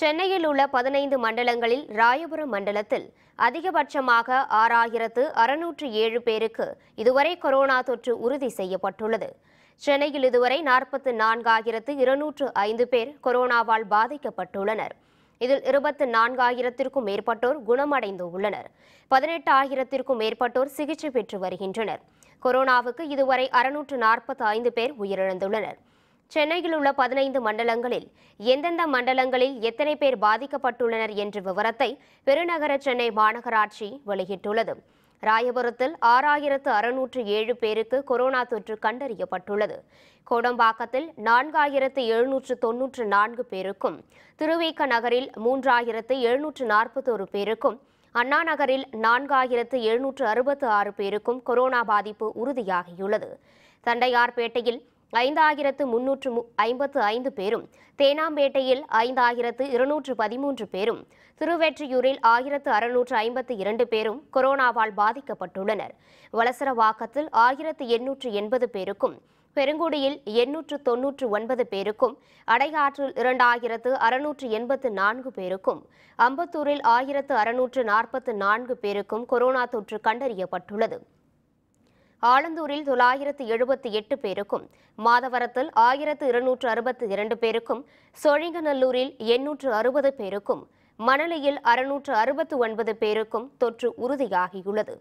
சென்னையில் உள்ள பதினைந்து மண்டலங்களில் ராயபுரம் மண்டலத்தில் அதிகபட்சமாக ஆறாயிரத்து அறுநூற்று ஏழு பேருக்கு இதுவரை கொரோனா தொற்று உறுதி செய்யப்பட்டுள்ளது சென்னையில் இதுவரை நாற்பத்து நான்காயிரத்து இருநூற்று ஐந்து பேர் கொரோனாவால் பாதிக்கப்பட்டுள்ளனர் இதில் இருபத்து நான்காயிரத்திற்கும் மேற்பட்டோர் குணமடைந்து உள்ளனர் பதினெட்டு ஆயிரத்திற்கும் மேற்பட்டோர் சிகிச்சை பெற்று வருகின்றனர் கொரோனாவுக்கு இதுவரை அறுநூற்று நாற்பத்தி ஐந்து பேர் உயிரிழந்துள்ளனர் சென்னையில் உள்ள பதினைந்து மண்டலங்களில் எந்தெந்த மண்டலங்களில் எத்தனை பேர் பாதிக்கப்பட்டுள்ளனர் என்ற விவரத்தை பெருநகர சென்னை மாநகராட்சி வெளியிட்டுள்ளது ராயபுரத்தில் ஆறாயிரத்து அறுநூற்று ஏழு பேருக்கு கொரோனா தொற்று கண்டறியப்பட்டுள்ளது கோடம்பாக்கத்தில் நான்காயிரத்து எழுநூற்று தொன்னூற்று நான்கு பேருக்கும் திருவிக்க நகரில் மூன்றாயிரத்து எழுநூற்று நாற்பத்தோரு பேருக்கும் அண்ணா நகரில் நான்காயிரத்து எழுநூற்று அறுபத்து ஆறு பேருக்கும் கொரோனா பாதிப்பு உறுதியாகியுள்ளது தண்டையார்பேட்டையில் ஐந்தாயிரத்து முன்னூற்று ஐம்பத்து ஐந்து பேரும் தேனாம்பேட்டையில் ஐந்தாயிரத்து இருநூற்று பதிமூன்று பேரும் திருவெற்றியூரில் ஆயிரத்து அறுநூற்று ஐம்பத்து இரண்டு பேரும் கொரோனாவால் பாதிக்கப்பட்டுள்ளனர் வலசரவாக்கத்தில் ஆயிரத்து எண்ணூற்று எண்பது பேருக்கும் பெருங்குடியில் எண்ணூற்று தொன்னூற்று ஒன்பது பேருக்கும் அடையாற்றில் இரண்டாயிரத்து அறுநூற்று எண்பத்து நான்கு பேருக்கும் அம்பத்தூரில் ஆயிரத்து அறுநூற்று நாற்பத்து நான்கு பேருக்கும் கொரோனா தொற்று கண்டறியப்பட்டுள்ளது ஆலந்தூரில் தொள்ளாயிரத்து எழுபத்தி எட்டு பேருக்கும் மாதவரத்தில் ஆயிரத்து இருநூற்று அறுபத்து இரண்டு பேருக்கும் சோழிங்கநல்லூரில் எண்ணூற்று அறுபது பேருக்கும் மணலியில் அறுநூற்று அறுபத்து ஒன்பது பேருக்கும் தொற்று உறுதியாகியுள்ளது